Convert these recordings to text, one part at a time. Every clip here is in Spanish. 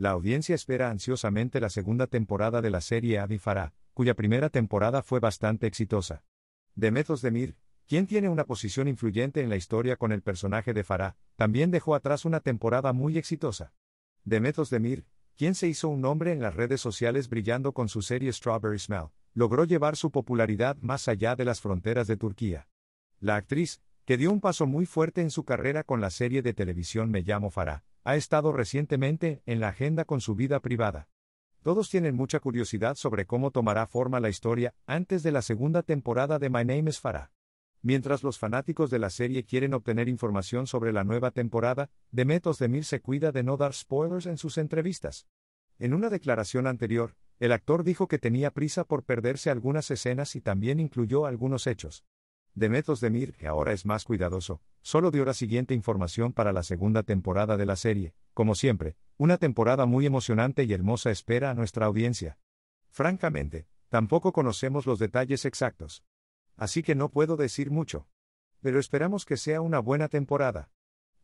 La audiencia espera ansiosamente la segunda temporada de la serie Adi Farah, cuya primera temporada fue bastante exitosa. Demethos Demir, quien tiene una posición influyente en la historia con el personaje de Farah, también dejó atrás una temporada muy exitosa. Demethos Demir, quien se hizo un nombre en las redes sociales brillando con su serie Strawberry Smell, logró llevar su popularidad más allá de las fronteras de Turquía. La actriz, que dio un paso muy fuerte en su carrera con la serie de televisión Me llamo Farah, ha estado recientemente en la agenda con su vida privada. Todos tienen mucha curiosidad sobre cómo tomará forma la historia antes de la segunda temporada de My Name is Farah. Mientras los fanáticos de la serie quieren obtener información sobre la nueva temporada, Demetos Demir se cuida de no dar spoilers en sus entrevistas. En una declaración anterior, el actor dijo que tenía prisa por perderse algunas escenas y también incluyó algunos hechos. Demetos Demir, que ahora es más cuidadoso, solo dio la siguiente información para la segunda temporada de la serie, como siempre, una temporada muy emocionante y hermosa espera a nuestra audiencia. Francamente, tampoco conocemos los detalles exactos. Así que no puedo decir mucho. Pero esperamos que sea una buena temporada.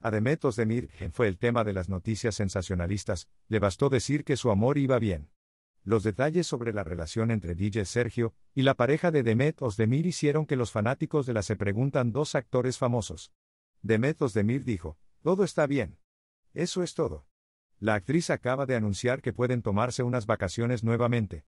A Demetos Demir, que fue el tema de las noticias sensacionalistas, le bastó decir que su amor iba bien. Los detalles sobre la relación entre DJ Sergio y la pareja de Demet Osdemir hicieron que los fanáticos de la se preguntan dos actores famosos. Demet Osdemir dijo, todo está bien. Eso es todo. La actriz acaba de anunciar que pueden tomarse unas vacaciones nuevamente.